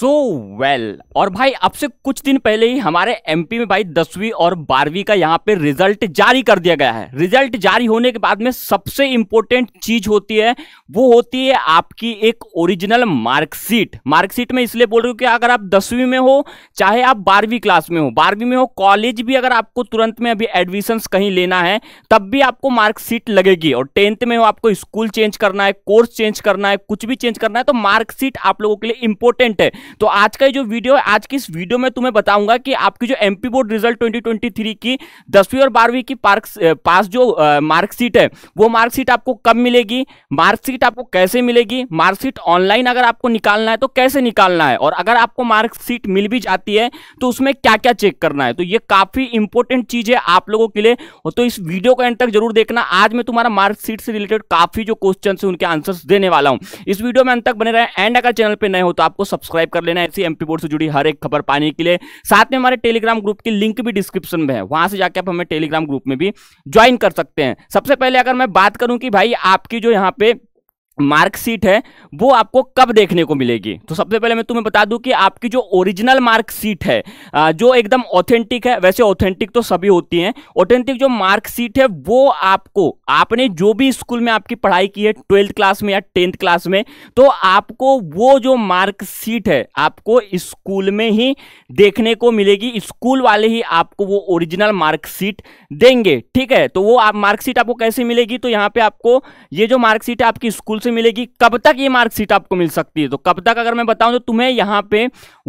सो so well well. और भाई अब से कुछ दिन पहले ही हमारे एमपी में भाई दसवीं और बारहवीं का यहाँ पे रिजल्ट जारी कर दिया गया है रिजल्ट जारी होने के बाद में सबसे इंपॉर्टेंट चीज होती है वो होती है आपकी एक ओरिजिनल मार्कशीट मार्कशीट में इसलिए बोल रही हूँ कि अगर आप दसवीं में हो चाहे आप बारहवीं क्लास में हो बारहवीं में हो कॉलेज भी अगर आपको तुरंत में अभी एडमिशन कहीं लेना है तब भी आपको मार्कशीट लगेगी और टेंथ में हो आपको स्कूल चेंज करना है कोर्स चेंज करना है कुछ भी चेंज करना है तो मार्कशीट आप लोगों के लिए इंपॉर्टेंट है तो आज का जो वीडियो है आज की इस वीडियो में तुम्हें बताऊंगा कि आपकी जो एमपी बोर्ड रिजल्ट 2023 की दसवीं और बारहवीं की पार्क पास जो मार्कशीट है वो मार्कशीट आपको कब मिलेगी मार्कशीट आपको कैसे मिलेगी मार्कशीट ऑनलाइन अगर आपको निकालना है तो कैसे निकालना है और अगर आपको मार्कशीट मिल भी जाती है तो उसमें क्या क्या चेक करना है तो ये काफ़ी इंपॉर्टेंट चीज़ है आप लोगों के लिए तो इस वीडियो को एंड तक जरूर देखना आज मैं तुम्हारा मार्कशीट से रिलेटेड काफ़ी जो क्वेश्चन है उनके आंसर देने वाला हूं इस वीडियो में अंत तक बने रहे एंड अगर चैनल पर नए हो तो आपको सब्सक्राइब कर लेना ऐसी एमपी बोर्ड से जुड़ी हर एक खबर पाने के लिए साथ में हमारे टेलीग्राम ग्रुप की लिंक भी डिस्क्रिप्शन में है वहां से जाकर आप हमें टेलीग्राम ग्रुप में भी ज्वाइन कर सकते हैं सबसे पहले अगर मैं बात करूं कि भाई आपकी जो यहाँ पे मार्कशीट है वो आपको कब देखने को मिलेगी तो सबसे पहले मैं तुम्हें बता दूं कि आपकी जो ओरिजिनल मार्कशीट है जो एकदम ऑथेंटिक है वैसे ऑथेंटिक तो सभी होती हैं ऑथेंटिक जो मार्कशीट है वो आपको आपने जो भी स्कूल में आपकी पढ़ाई की है ट्वेल्थ क्लास में या टेंथ क्लास में तो आपको वो जो मार्कशीट है आपको स्कूल में ही देखने को मिलेगी स्कूल वाले ही आपको वो ओरिजिनल मार्कशीट देंगे ठीक है तो वो आप मार्कशीट आपको कैसे मिलेगी तो यहाँ पे आपको ये जो मार्कशीट है आपकी स्कूल से मिलेगी कब तक ये मार्कशीट आपको मिल सकती है तो कब तक अगर मैं बताऊं तो तुम्हें यहां पे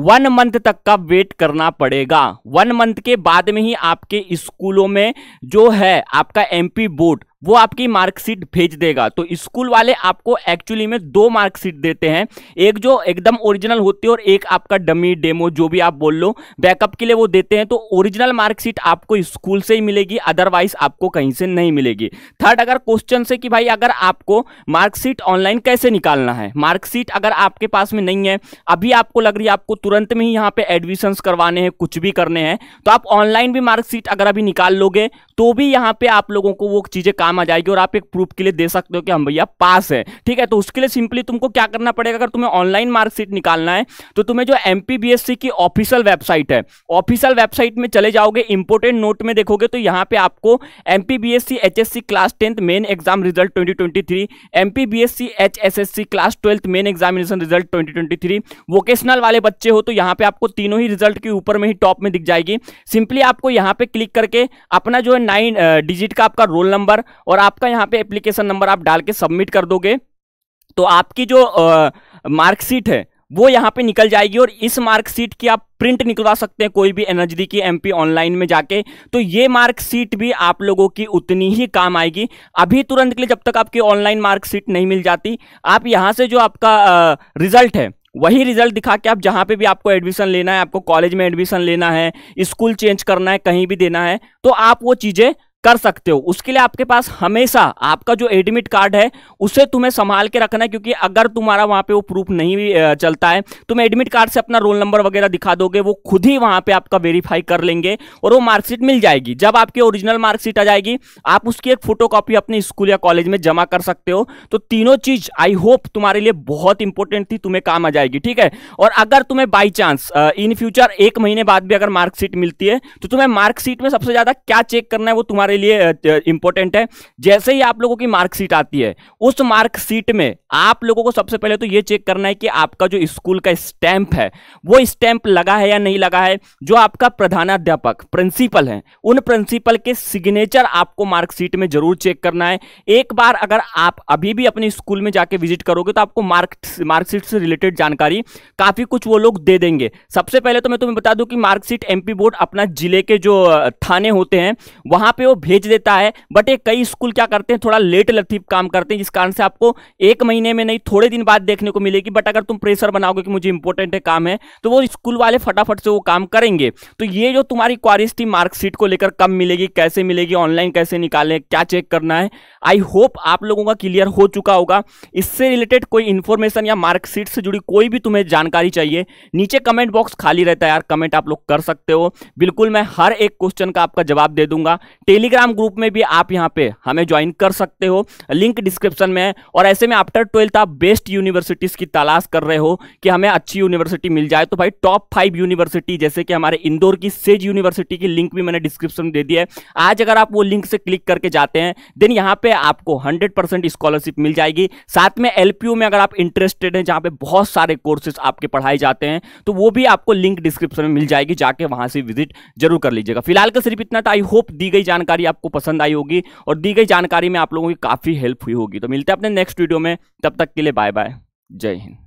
वन मंथ तक का वेट करना पड़ेगा वन मंथ के बाद में ही आपके स्कूलों में जो है आपका एमपी बोर्ड वो आपकी मार्कशीट भेज देगा तो स्कूल वाले आपको एक्चुअली में दो मार्कशीट देते हैं एक जो एकदम ओरिजिनल होती है और एक आपका डमी डेमो जो भी आप बोल लो बैकअप के लिए वो देते हैं तो ओरिजिनल मार्कशीट आपको स्कूल से ही मिलेगी अदरवाइज आपको कहीं से नहीं मिलेगी थर्ड अगर क्वेश्चन से कि भाई अगर आपको मार्कशीट ऑनलाइन कैसे निकालना है मार्कशीट अगर आपके पास में नहीं है अभी आपको लग रही है आपको तुरंत में ही यहाँ पे एडमिशन करवाने हैं कुछ भी करने हैं तो आप ऑनलाइन भी मार्कशीट अगर अभी निकाल लोगे तो भी यहाँ पे आप लोगों को वो चीज़ें काम आ जाएगी और आप एक प्रूफ के लिए दे सकते हो कि हम भैया पास है ठीक है तो उसके लिए सिंपली तुमको क्या करना पड़ेगा अगर तुम्हें ऑनलाइन मार्कशीट निकालना है तो तुम्हें जो एम की ऑफिशियल वेबसाइट है ऑफिशियल वेबसाइट में चले जाओगे इंपोर्टेंट नोट में देखोगे तो यहाँ पे आपको M P B H S C class tenth main exam result twenty twenty three M P H S S C class twelfth main examination result twenty twenty three vocational वाले बच्चे हो तो यहाँ पे आपको तीनों ही रिजल्ट के ऊपर में ही टॉप में दिख जाएगी सिंपली आपको यहाँ पे क्लिक करके अपना जो है नाइन डिजिट का आपका रोल नंबर और आपका यहाँ पे एप्लीकेशन नंबर आप डाल के सबमिट कर दोगे तो आपकी जो मार्कशीट है वो यहाँ पे निकल जाएगी और इस मार्कशीट की आप प्रिंट निकलवा सकते हैं कोई भी एनर्जी की एमपी ऑनलाइन में जाके तो ये मार्कशीट भी आप लोगों की उतनी ही काम आएगी अभी तुरंत के लिए जब तक आपकी ऑनलाइन मार्कशीट नहीं मिल जाती आप यहाँ से जो आपका रिजल्ट है वही रिजल्ट दिखा के आप जहाँ पे भी आपको एडमिशन लेना है आपको कॉलेज में एडमिशन लेना है स्कूल चेंज करना है कहीं भी देना है तो आप वो चीज़ें कर सकते हो उसके लिए आपके पास हमेशा आपका जो एडमिट कार्ड है उसे तुम्हें संभाल के रखना है क्योंकि अगर तुम्हारा वहां पे वो प्रूफ नहीं चलता है तुम एडमिट कार्ड से अपना रोल नंबर वगैरह दिखा दोगे वो खुद ही वहां पे आपका वेरीफाई कर लेंगे और वो मार्कशीट मिल जाएगी जब आपकी ओरिजिनल मार्कशीट आ जाएगी आप उसकी एक फोटो अपने स्कूल या कॉलेज में जमा कर सकते हो तो तीनों चीज आई होप तुम्हारे लिए बहुत इंपॉर्टेंट थी तुम्हें काम आ जाएगी ठीक है और अगर तुम्हें बाई चांस इन फ्यूचर एक महीने बाद भी अगर मार्कशीट मिलती है तो तुम्हें मार्कशीट में सबसे ज्यादा क्या चेक करना है वो तुम्हारे लिए इंपॉर्टेंट है जैसे ही आप लोगों की मार्कशीट आती है उस मार्कशीट में आप लोगों को सबसे पहले तो ये चेक करना है कि आपका जो स्कूल का स्टैंप है वो स्टैंप लगा है या नहीं लगा है जो आपका प्रधानाध्यापक प्रिंसिपल है उन प्रिंसिपल के सिग्नेचर आपको मार्कशीट में जरूर चेक करना है एक बार अगर आप अभी भी अपने स्कूल में जाके विजिट करोगे तो आपको मार्क मार्कशीट से रिलेटेड जानकारी काफ़ी कुछ वो लोग दे देंगे सबसे पहले तो मैं तुम्हें बता दूं कि मार्कशीट एमपी बोर्ड अपना जिले के जो थाने होते हैं वहां पे वो भेज देता है बट ये कई स्कूल क्या करते हैं थोड़ा लेट लतीफ काम करते हैं जिस कारण से आपको एक महीने में नहीं थोड़े दिन बाद देखने को मिलेगी बट अगर तुम प्रेशर बनाओगे कि मुझे इंपॉर्टेंट है काम है तो वो स्कूल वाले फटाफट से वो काम करेंगे तो ये जो तुम्हारी क्वारिश थी मार्कशीट को लेकर कब मिलेगी कैसे मिलेगी ऑनलाइन कैसे निकालें क्या चेक करना है आई होप आप लोगों का क्लियर हो चुका होगा इससे रिलेटेड कोई इन्फॉर्मेशन या मार्कशीट से जुड़ी कोई भी तुम्हें जानकारी चाहिए नीचे कमेंट बॉक्स खाली रहता है यार कमेंट आप लोग कर सकते हो बिल्कुल मैं हर एक क्वेश्चन का आपका जवाब दे दूंगा टेली टेलीग्राम ग्रुप में भी आप यहाँ पे हमें ज्वाइन कर सकते हो लिंक डिस्क्रिप्शन में है और ऐसे में आफ्टर ट्वेल्थ आप बेस्ट यूनिवर्सिटीज़ की तलाश कर रहे हो कि हमें अच्छी यूनिवर्सिटी मिल जाए तो भाई टॉप फाइव यूनिवर्सिटी जैसे कि हमारे इंदौर की सेज यूनिवर्सिटी की लिंक भी मैंने डिस्क्रिप्शन दे दी है आज अगर आप वो लिंक से क्लिक करके जाते हैं देन यहाँ पे आपको हंड्रेड स्कॉलरशिप मिल जाएगी साथ में एल में अगर आप इंटरेस्टेड हैं जहाँ पे बहुत सारे कोर्सेज आपके पढ़ाए जाते हैं तो वो भी आपको लिंक डिस्क्रिप्शन में मिल जाएगी जाके वहाँ से विजिट जरूर कर लीजिएगा फिलहाल का सिर्फ इतना था आई होप दी गई जानकारी जानकारी आपको पसंद आई होगी और दी गई जानकारी में आप लोगों की काफ़ी हेल्प हुई होगी तो मिलते हैं अपने नेक्स्ट वीडियो में तब तक के लिए बाय बाय जय हिंद